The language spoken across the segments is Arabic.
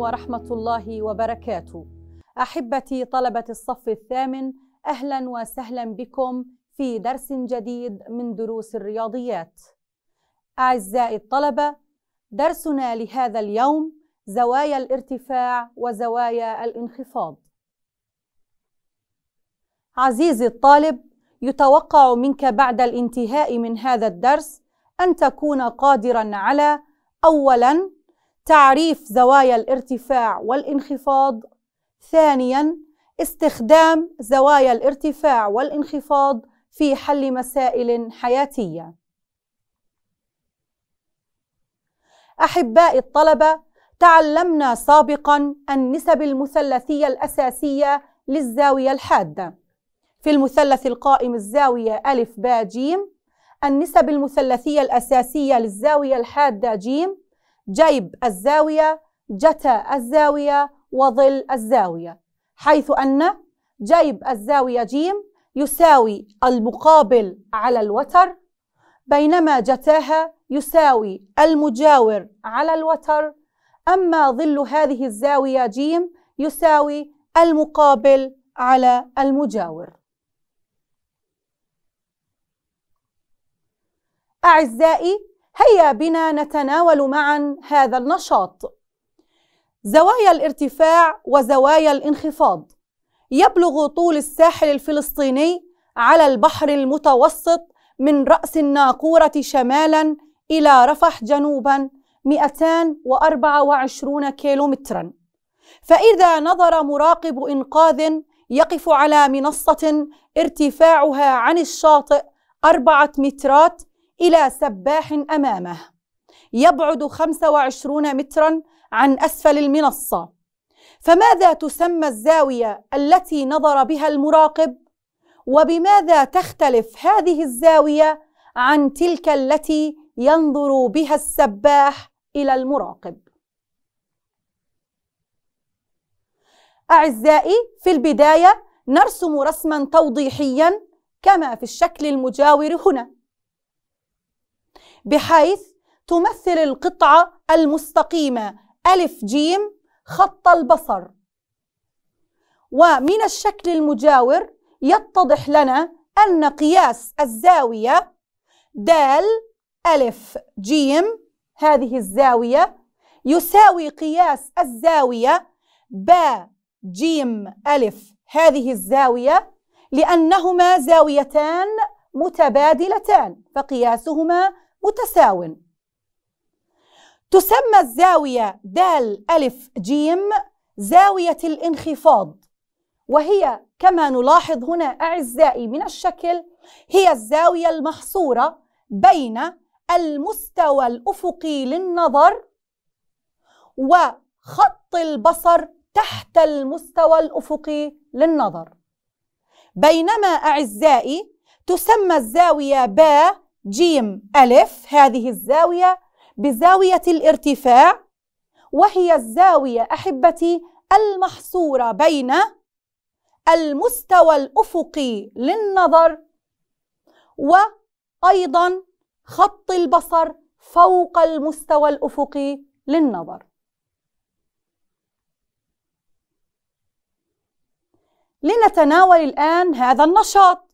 ورحمة الله وبركاته. أحبتي طلبة الصف الثامن أهلا وسهلا بكم في درس جديد من دروس الرياضيات. أعزائي الطلبة، درسنا لهذا اليوم زوايا الارتفاع وزوايا الانخفاض. عزيزي الطالب، يتوقع منك بعد الانتهاء من هذا الدرس أن تكون قادرا على أولاً تعريف زوايا الارتفاع والانخفاض ثانياً استخدام زوايا الارتفاع والانخفاض في حل مسائل حياتية أحبائي الطلبة تعلمنا سابقاً النسب المثلثية الأساسية للزاوية الحادة في المثلث القائم الزاوية ألف با جيم النسب المثلثية الأساسية للزاوية الحادة جيم جيب الزاوية جتا الزاوية وظل الزاوية حيث أن جيب الزاوية ج يساوي المقابل على الوتر بينما جتاها يساوي المجاور على الوتر أما ظل هذه الزاوية ج يساوي المقابل على المجاور أعزائي هيا بنا نتناول معا هذا النشاط زوايا الارتفاع وزوايا الانخفاض يبلغ طول الساحل الفلسطيني على البحر المتوسط من رأس الناقورة شمالا إلى رفح جنوبا 224 كيلومترا فإذا نظر مراقب إنقاذ يقف على منصة ارتفاعها عن الشاطئ أربعة مترات إلى سباح أمامه يبعد 25 مترا عن أسفل المنصة فماذا تسمى الزاوية التي نظر بها المراقب؟ وبماذا تختلف هذه الزاوية عن تلك التي ينظر بها السباح إلى المراقب؟ أعزائي في البداية نرسم رسما توضيحيا كما في الشكل المجاور هنا بحيث تمثل القطعة المستقيمة ألف جيم خط البصر ومن الشكل المجاور يتضح لنا أن قياس الزاوية دال ألف جيم هذه الزاوية يساوي قياس الزاوية با جيم ألف هذه الزاوية لأنهما زاويتان متبادلتان فقياسهما متساو تسمى الزاوية دال ألف جيم زاوية الانخفاض وهي كما نلاحظ هنا أعزائي من الشكل هي الزاوية المحصورة بين المستوى الأفقي للنظر وخط البصر تحت المستوى الأفقي للنظر بينما أعزائي تسمى الزاوية با جيم ألف هذه الزاوية بزاوية الارتفاع وهي الزاوية أحبتي المحصورة بين المستوى الأفقي للنظر وأيضا خط البصر فوق المستوى الأفقي للنظر لنتناول الآن هذا النشاط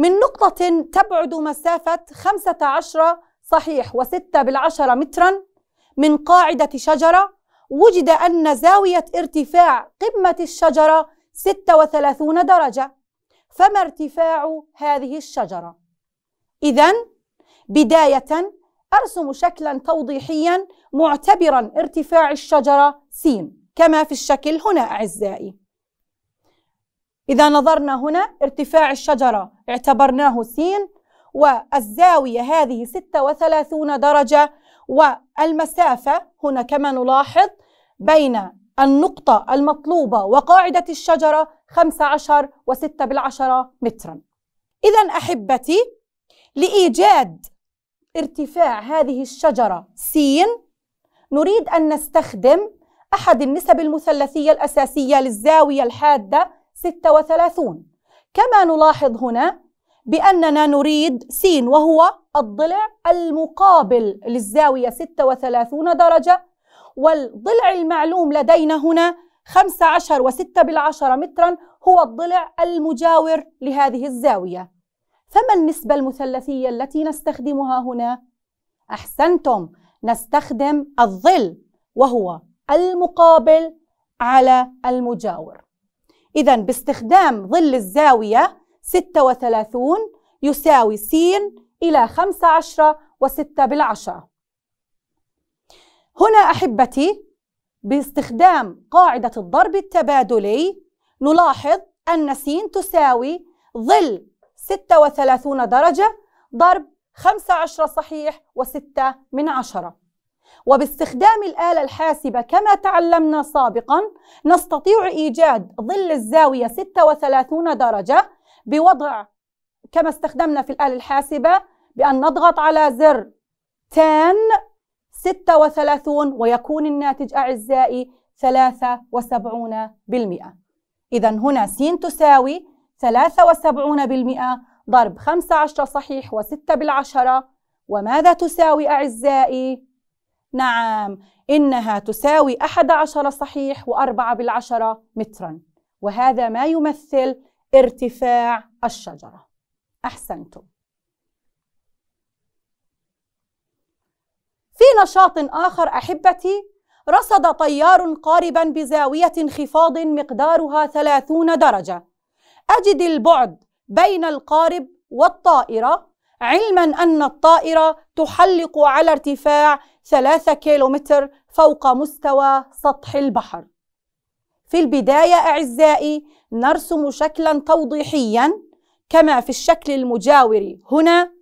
من نقطة تبعد مسافة 15 صحيح وستة بالعشرة مترا من قاعدة شجرة وجد أن زاوية ارتفاع قمة الشجرة 36 درجة فما ارتفاع هذه الشجرة؟ إذا بداية أرسم شكلا توضيحيا معتبرا ارتفاع الشجرة س كما في الشكل هنا أعزائي إذا نظرنا هنا ارتفاع الشجرة اعتبرناه س والزاوية هذه 36 درجة والمسافة هنا كما نلاحظ بين النقطة المطلوبة وقاعدة الشجرة 15 و6 بالعشرة مترا إذا أحبتي لإيجاد ارتفاع هذه الشجرة س نريد أن نستخدم أحد النسب المثلثية الأساسية للزاوية الحادة 36 كما نلاحظ هنا بأننا نريد س وهو الضلع المقابل للزاوية 36 درجة والضلع المعلوم لدينا هنا 15 و6 بالعشرة مترا هو الضلع المجاور لهذه الزاوية فما النسبة المثلثية التي نستخدمها هنا؟ أحسنتم نستخدم الظل وهو المقابل على المجاور إذا باستخدام ظل الزاوية 36 يساوي س إلى 15 و6 بالعشرة هنا أحبتي باستخدام قاعدة الضرب التبادلي نلاحظ أن س تساوي ظل 36 درجة ضرب 15 صحيح و6 من عشرة وباستخدام الآلة الحاسبة كما تعلمنا سابقا نستطيع إيجاد ظل الزاوية 36 درجة بوضع كما استخدمنا في الآلة الحاسبة بأن نضغط على زر تان 36 ويكون الناتج أعزائي 73% إذا هنا س تساوي 73% ضرب 15 صحيح و6 بالعشرة وماذا تساوي أعزائي؟ نعم إنها تساوي أحد عشر صحيح وأربعة بالعشرة مترا وهذا ما يمثل ارتفاع الشجرة أحسنتم في نشاط آخر أحبتي رصد طيار قاربا بزاوية انخفاض مقدارها 30 درجة أجد البعد بين القارب والطائرة علما أن الطائرة تحلق على ارتفاع ثلاثة كيلومتر فوق مستوى سطح البحر في البداية أعزائي نرسم شكلا توضيحيا كما في الشكل المجاور هنا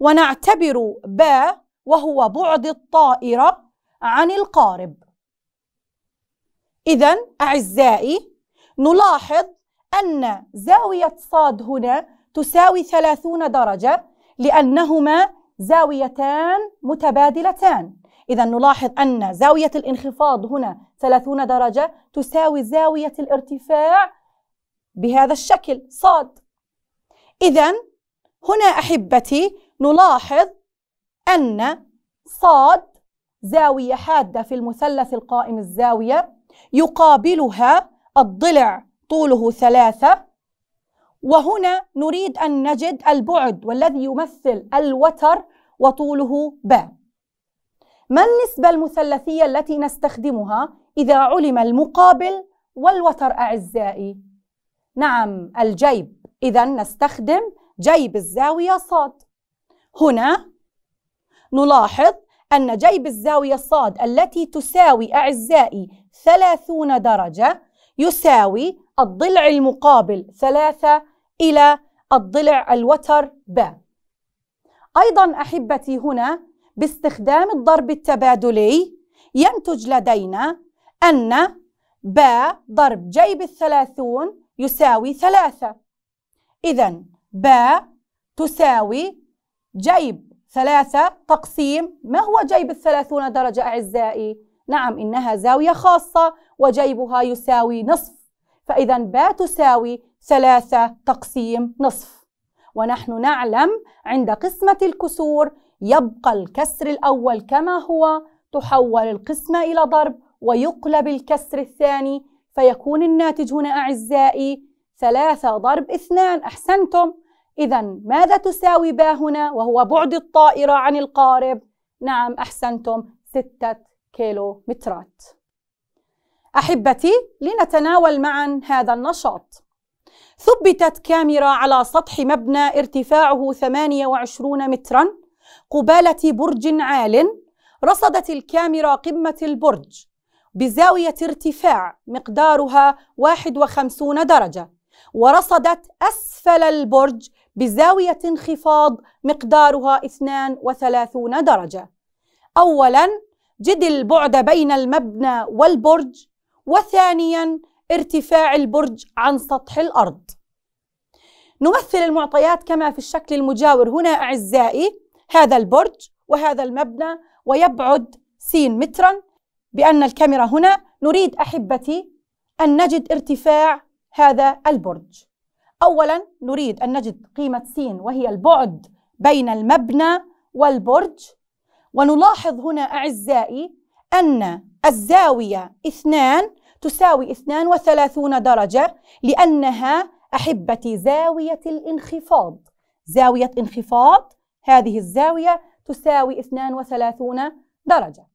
ونعتبر با وهو بعد الطائرة عن القارب إذا أعزائي نلاحظ أن زاوية صاد هنا تساوي 30 درجة لأنهما زاويتان متبادلتان إذا نلاحظ أن زاوية الانخفاض هنا 30 درجة تساوي زاوية الارتفاع بهذا الشكل صاد إذا هنا أحبتي نلاحظ أن صاد زاوية حادة في المثلث القائم الزاوية يقابلها الضلع طوله ثلاثة وهنا نريد أن نجد البعد والذي يمثل الوتر وطوله ب ما النسبة المثلثية التي نستخدمها إذا علم المقابل والوتر أعزائي؟ نعم الجيب إذا نستخدم جيب الزاوية صاد هنا نلاحظ أن جيب الزاوية صاد التي تساوي أعزائي 30 درجة يساوي الضلع المقابل 3 إلى الضلع الوتر ب أيضا أحبتي هنا باستخدام الضرب التبادلي ينتج لدينا أن ب ضرب جيب الثلاثون يساوي ثلاثة إذا ب تساوي جيب ثلاثة تقسيم ما هو جيب الثلاثون درجة أعزائي؟ نعم إنها زاوية خاصة وجيبها يساوي نصف فإذا باء تساوي ثلاثة تقسيم نصف ونحن نعلم عند قسمة الكسور يبقى الكسر الأول كما هو تحول القسمة إلى ضرب ويقلب الكسر الثاني فيكون الناتج هنا أعزائي ثلاثة ضرب اثنان أحسنتم إذا ماذا تساوي باء هنا وهو بعد الطائرة عن القارب؟ نعم أحسنتم ستة كيلو مترات احبتي لنتناول معا هذا النشاط ثبتت كاميرا على سطح مبنى ارتفاعه 28 مترا قبالة برج عال رصدت الكاميرا قمة البرج بزاوية ارتفاع مقدارها 51 درجة ورصدت أسفل البرج بزاوية انخفاض مقدارها 32 درجة أولاً جد البعد بين المبنى والبرج وثانيا ارتفاع البرج عن سطح الارض نمثل المعطيات كما في الشكل المجاور هنا اعزائي هذا البرج وهذا المبنى ويبعد سين مترا بان الكاميرا هنا نريد احبتي ان نجد ارتفاع هذا البرج اولا نريد ان نجد قيمه سين وهي البعد بين المبنى والبرج ونلاحظ هنا اعزائي ان الزاوية اثنان تساوي 32 درجة لأنها أحبتي زاوية الانخفاض زاوية انخفاض هذه الزاوية تساوي 32 درجة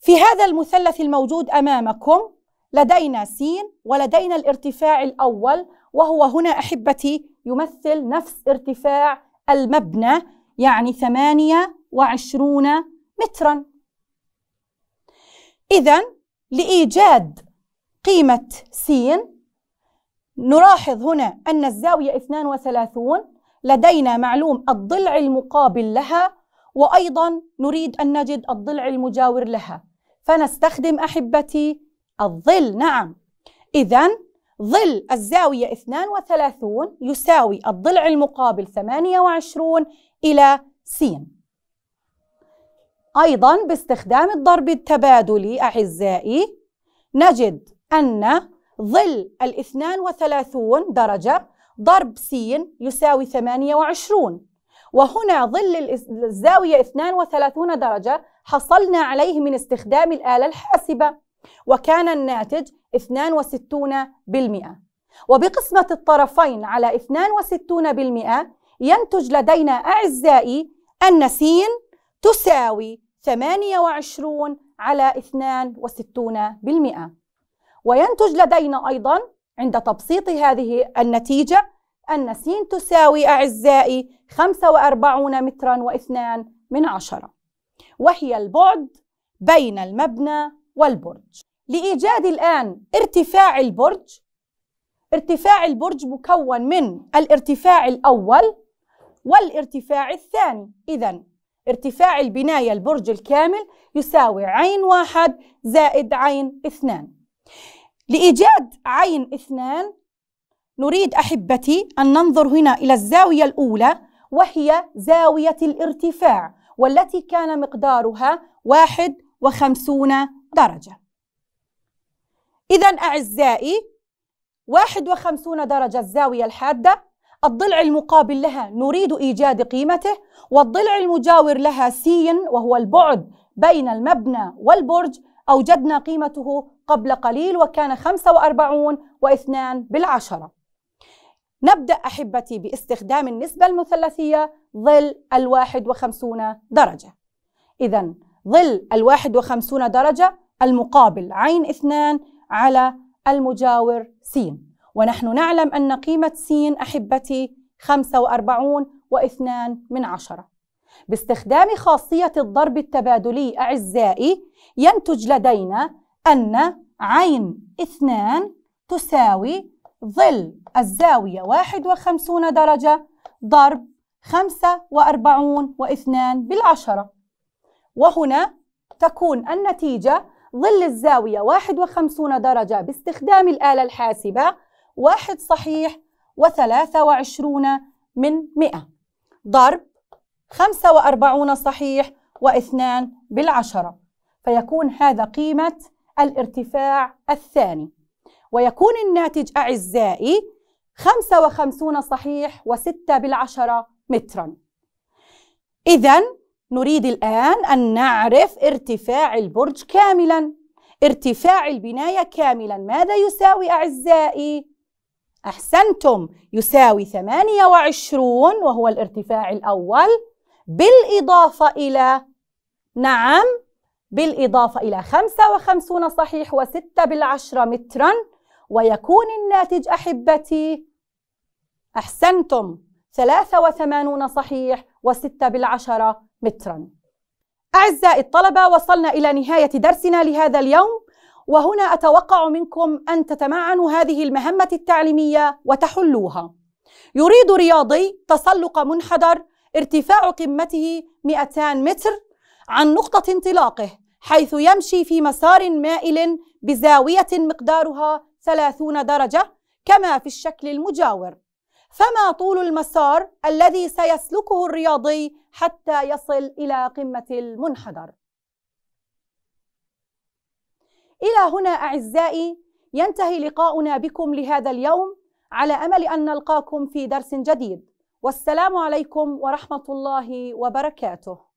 في هذا المثلث الموجود أمامكم لدينا سين ولدينا الارتفاع الأول وهو هنا أحبتي يمثل نفس ارتفاع المبنى يعني 28 متراً إذا لإيجاد قيمة س نلاحظ هنا أن الزاوية 32 لدينا معلوم الضلع المقابل لها وأيضا نريد أن نجد الضلع المجاور لها فنستخدم أحبتي الظل نعم إذا ظل الزاوية 32 يساوي الضلع المقابل 28 إلى س أيضا باستخدام الضرب التبادلي أعزائي نجد أن ظل الاثنان وثلاثون درجة ضرب س يساوي 28 وهنا ظل الزاوية 32 درجة حصلنا عليه من استخدام الآلة الحاسبة وكان الناتج 62% وبقسمة الطرفين على 62% ينتج لدينا أعزائي أن س تساوي 28 على 62% وينتج لدينا أيضا عند تبسيط هذه النتيجة أن س تساوي أعزائي 45 مترا و2 من عشرة وهي البعد بين المبنى والبرج لإيجاد الآن ارتفاع البرج ارتفاع البرج مكون من الارتفاع الأول والارتفاع الثاني إذا ارتفاع البناية البرج الكامل يساوي عين واحد زائد عين اثنان لإيجاد عين اثنان نريد أحبتي أن ننظر هنا إلى الزاوية الأولى وهي زاوية الارتفاع والتي كان مقدارها واحد وخمسون درجة إذا أعزائي واحد وخمسون درجة الزاوية الحادة الضلع المقابل لها نريد إيجاد قيمته والضلع المجاور لها سي وهو البعد بين المبنى والبرج أوجدنا قيمته قبل قليل وكان 45 واثنان بالعشرة نبدأ أحبتي باستخدام النسبة المثلثية ظل الواحد وخمسون درجة إذا ظل الواحد وخمسون درجة المقابل عين اثنان على المجاور سين ونحن نعلم أن قيمة س أحبتي 45 و2 من عشرة باستخدام خاصية الضرب التبادلي أعزائي ينتج لدينا أن عين اثنان تساوي ظل الزاوية 51 درجة ضرب خمسة وأربعون واثنان بالعشرة وهنا تكون النتيجة ظل الزاوية 51 درجة باستخدام الآلة الحاسبة واحد صحيح وثلاثة وعشرون من مئة ضرب خمسة وأربعون صحيح واثنان بالعشرة فيكون هذا قيمة الارتفاع الثاني ويكون الناتج أعزائي خمسة وخمسون صحيح وستة بالعشرة متراً إذا نريد الآن أن نعرف ارتفاع البرج كاملاً ارتفاع البناية كاملاً ماذا يساوي أعزائي؟ أحسنتم يساوي 28 وهو الارتفاع الأول بالإضافة إلى نعم بالإضافة إلى 55 صحيح و6 بالعشرة مترا ويكون الناتج أحبتي أحسنتم 83 صحيح و6 بالعشرة مترا أعزائي الطلبة وصلنا إلى نهاية درسنا لهذا اليوم وهنا أتوقع منكم أن تتمعنوا هذه المهمة التعليمية وتحلوها يريد رياضي تسلق منحدر ارتفاع قمته 200 متر عن نقطة انطلاقه حيث يمشي في مسار مائل بزاوية مقدارها 30 درجة كما في الشكل المجاور فما طول المسار الذي سيسلكه الرياضي حتى يصل إلى قمة المنحدر؟ إلى هنا أعزائي ينتهي لقاؤنا بكم لهذا اليوم على أمل أن نلقاكم في درس جديد والسلام عليكم ورحمة الله وبركاته